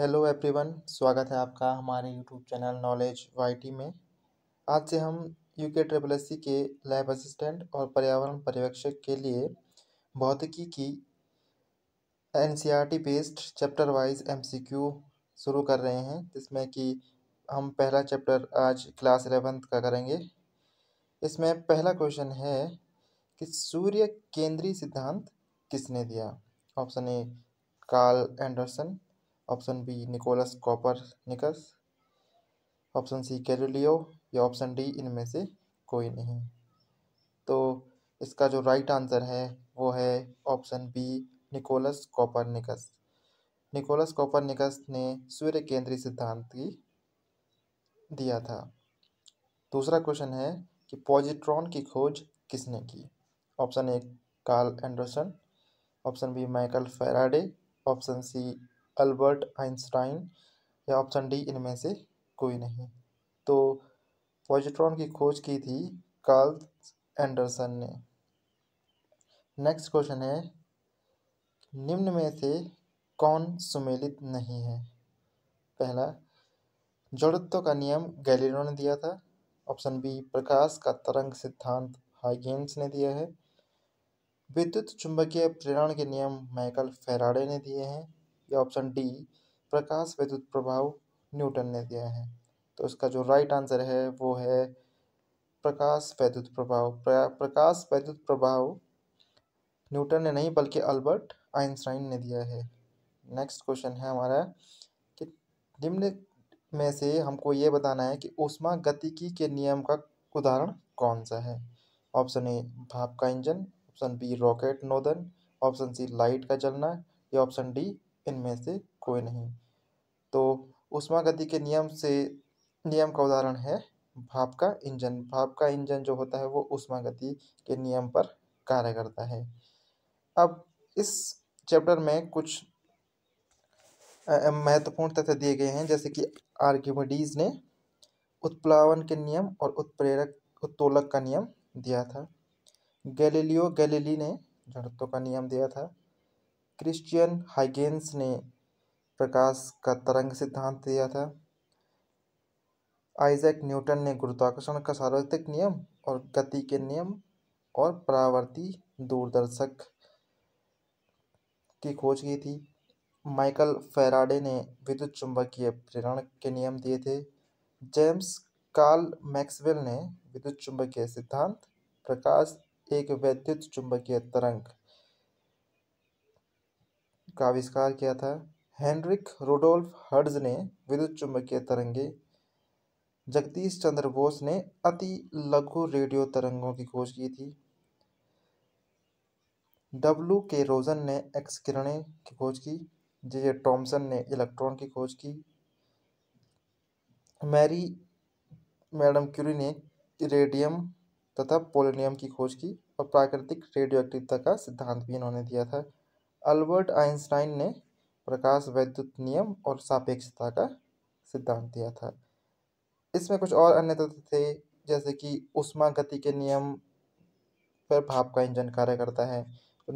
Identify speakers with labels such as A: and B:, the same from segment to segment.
A: hello everyone स्वागत है आपका हमारे यूट्यूब चैनल नॉलेज वाईटी में आज से हम यूके ट्रिपल एस के लैब असिस्टेंट और पर्यावरण पर्यवेक्षक के लिए भौतिकी की N based chapter wise MCQ शुरू कर रहे हैं जिसमें कि हम पहला चैप्टर आज क्लास एलेवेंथ का करेंगे इसमें पहला क्वेश्चन है कि सूर्य केंद्रीय सिद्धांत किसने दिया option A Carl Anderson option B Nicolas Copernicus option C Galileo या ऑप्शन डी इनमें से कोई नहीं तो इसका जो राइट आंसर है वो है option B Nicolas Copernicus Nicolas Copernicus ने सूर्य केंद्रीय सिद्धांत की दिया था दूसरा क्वेश्चन है कि पॉजिट्रॉन की खोज किसने की option A Carl Anderson option B Michael Faraday option C Albert Einstein या ऑप्शन डी इनमें से कोई नहीं तो पॉजिट्रॉन की खोज की थी कार्ल एंडरसन ने नेक्स्ट क्वेश्चन है निम्न में से कौन सुमेलित नहीं है पहला जड़त्व का नियम गैलीलियो ने दिया था ऑप्शन बी प्रकाश का तरंग सिद्धांत हाइगेंस ने दिया है विद्युत चुंबकीय प्रेरण के नियम माइकल फेराडे ने दिए हैं या ऑप्शन डी प्रकाश विद्युत प्रभाव न्यूटन ने दिया है तो इसका जो राइट आंसर है वो है प्रकाश वैद्युत प्रभाव प्रकाश वैद्युत प्रभाव न्यूटन ने नहीं बल्कि अल्बर्ट आइंस्टाइन ने दिया है नेक्स्ट क्वेश्चन है हमारा कि निम्न में से हमको ये बताना है कि उष्मा गतिकी के नियम का उदाहरण कौन सा है ऑप्शन ए भाप का इंजन ऑप्शन बी रॉकेट नोदन ऑप्शन सी लाइट का जलना या ऑप्शन डी इनमें से कोई नहीं तो उष्मा गति के नियम से नियम का उदाहरण है भाप का इंजन भाप का इंजन जो होता है वो उष्मा गति के नियम पर कार्य करता है अब इस चैप्टर में कुछ महत्वपूर्ण तथ्य दिए गए हैं जैसे कि आर्किमिडीज ने उत्प्लावन के नियम और उत्प्रेरक उत्तोलक का नियम दिया था गैलीलियो गैलीली ने जड़त्व का नियम दिया था क्रिश्चियन हाइगेंस ने प्रकाश का तरंग सिद्धांत दिया था आइजैक न्यूटन ने गुरुत्वाकर्षण का सार्वत्रिक नियम और गति के नियम और परावर्ती दूरदर्शक की खोज की थी माइकल फेराडे ने विद्युत चुंबकीय प्रेरण के नियम दिए थे जेम्स कार्ल मैक्सवेल ने विद्युत चुंबकीय सिद्धांत प्रकाश एक वैद्युत चुंबकीय तरंग का आविष्कार किया था हेनरिक रोडोल्फ हर्ट्ज ने विद्युत चुंबकीय तरंगे जगदीश चंद्र बोस ने अति लघु रेडियो तरंगों की खोज की थी डब्लू के रोजन ने एक्स किरणें की खोज की जे जे टॉमसन ने इलेक्ट्रॉन की खोज की मैरी मैडम क्यूरी ने रेडियम तथा पोलिनियम की खोज की और प्राकृतिक रेडियो एक्टिवता का सिद्धांत भी इन्होंने दिया था अल्बर्ट आइंस्टाइन ने प्रकाश वैद्युत नियम और सापेक्षता का सिद्धांत दिया था इसमें कुछ और अन्य तत्व थे जैसे कि उष्मा गति के नियम पर भाप का इंजन कार्य करता है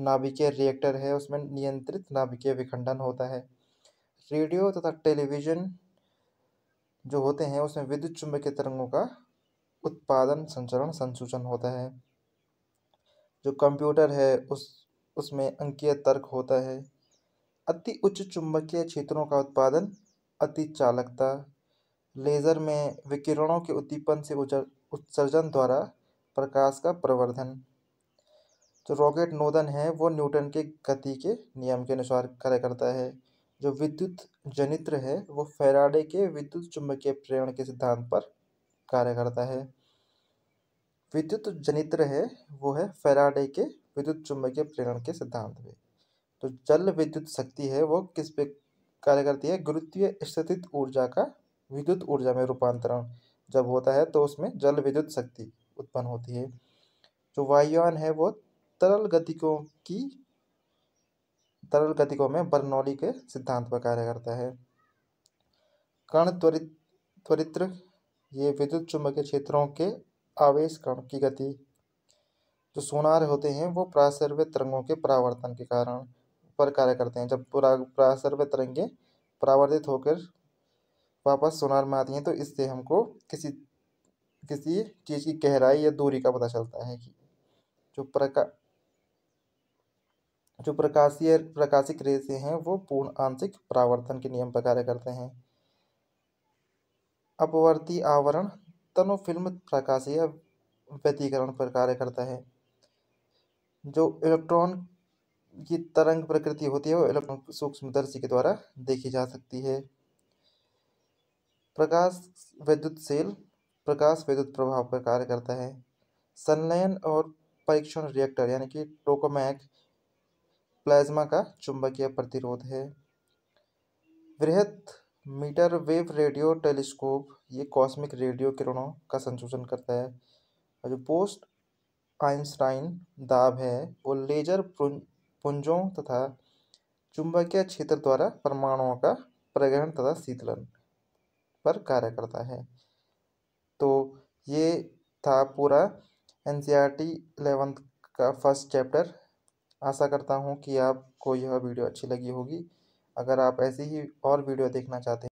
A: नाभिकीय रिएक्टर है उसमें नियंत्रित नाभिकीय विखंडन होता है रेडियो तथा टेलीविज़न जो होते हैं उसमें विद्युत चुंबकीय तरंगों का उत्पादन संचरण संसूचन होता है जो कंप्यूटर है उस उसमें अंकीय तर्क होता है अति उच्च चुंबकीय क्षेत्रों का उत्पादन अति चालकता लेज़र में विकिरणों के उद्दीपन से उत्सर्जन द्वारा प्रकाश का प्रवर्धन जो रॉकेट नोदन है वो न्यूटन के गति के नियम के अनुसार कार्य करता है जो विद्युत जनित्र है वो फेराडे के विद्युत चुंबकीय प्रेरण के सिद्धांत पर कार्य करता है विद्युत जनित्र है वो है फेराडे के विद्युत चुंबकीय प्रेरण के सिद्धांत में तो जल विद्युत शक्ति है वो किस पे कार्य करती है गुरुत्वीय स्थित ऊर्जा का विद्युत ऊर्जा में रूपांतरण जब होता है तो उसमें जल विद्युत शक्ति उत्पन्न होती है जो वायुयान है वो तरल गतिकों की तरल गतिकों में बर्नौली के सिद्धांत पर कार्य करता है कण त्वरित त्वरित्र ये विद्युत चुंबकीय क्षेत्रों के आवेश कण की गति जो सोनार होते हैं वो प्रासर्व्य तरंगों के परावर्तन के कारण पर कार्य करते हैं जब प्रासर्व्य तरंगे परावर्तित होकर वापस सोनार में आती हैं तो इससे हमको किसी किसी चीज़ की गहराई या दूरी का पता चलता है कि जो प्रका जो प्रकाशीय प्रकाशिक रेसे हैं वो पूर्ण आंशिक परावर्तन के नियम पर कार्य करते हैं अपवर्ती आवरण तनु फिल्म प्रकाशीय व्यतीकरण पर कार्य करता है जो इलेक्ट्रॉन की तरंग प्रकृति होती है वो इलेक्ट्रॉन सूक्ष्मदर्शी के द्वारा देखी जा सकती है प्रकाश विद्युत सेल प्रकाश विद्युत प्रभाव पर कार्य करता है संलयन और परीक्षण रिएक्टर यानी कि टोकोमैक प्लाज्मा का चुंबकीय प्रतिरोध है वृहत मीटर वेव रेडियो टेलीस्कोप ये कॉस्मिक रेडियो किरणों का संशोधन करता है और जो पोस्ट आइंस्टाइन दाब है वो लेजर पुंजों तथा चुंबकीय क्षेत्र द्वारा परमाणुओं का प्रग्रहण तथा शीतलन पर कार्य करता है तो ये था पूरा N C R T eleventh का फर्स्ट चैप्टर आशा करता हूँ कि आपको यह वीडियो अच्छी लगी होगी अगर आप ऐसी ही और वीडियो देखना चाहते हैं